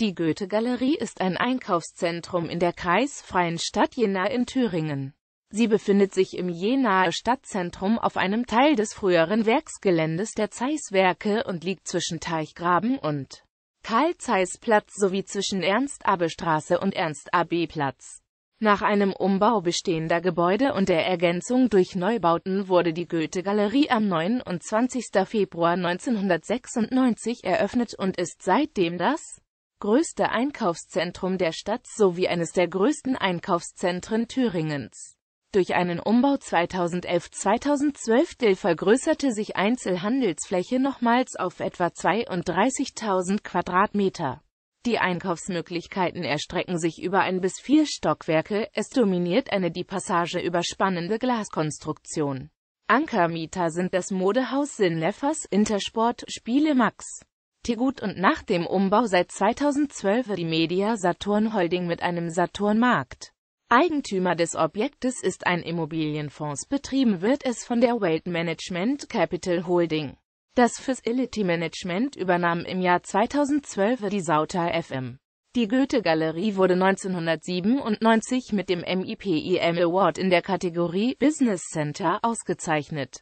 Die Goethe-Galerie ist ein Einkaufszentrum in der kreisfreien Stadt Jena in Thüringen. Sie befindet sich im Jenaer Stadtzentrum auf einem Teil des früheren Werksgeländes der Zeiss-Werke und liegt zwischen Teichgraben und Karl-Zeiss-Platz sowie zwischen Ernst-Abbe-Straße und Ernst-Abbe-Platz. Nach einem Umbau bestehender Gebäude und der Ergänzung durch Neubauten wurde die Goethe-Galerie am 29. Februar 1996 eröffnet und ist seitdem das größte Einkaufszentrum der Stadt sowie eines der größten Einkaufszentren Thüringens. Durch einen Umbau 2011-2012 vergrößerte sich Einzelhandelsfläche nochmals auf etwa 32.000 Quadratmeter. Die Einkaufsmöglichkeiten erstrecken sich über ein bis vier Stockwerke, es dominiert eine die Passage überspannende Glaskonstruktion. Ankermieter sind das Modehaus Sinleffers, Intersport, Spiele Max. Tegut und nach dem Umbau seit 2012 die Media Saturn Holding mit einem Saturn Markt. Eigentümer des Objektes ist ein Immobilienfonds, betrieben wird es von der Wealth Management Capital Holding. Das Facility Management übernahm im Jahr 2012 die Sauter FM. Die Goethe-Galerie wurde 1997 mit dem MIPIM Award in der Kategorie Business Center ausgezeichnet.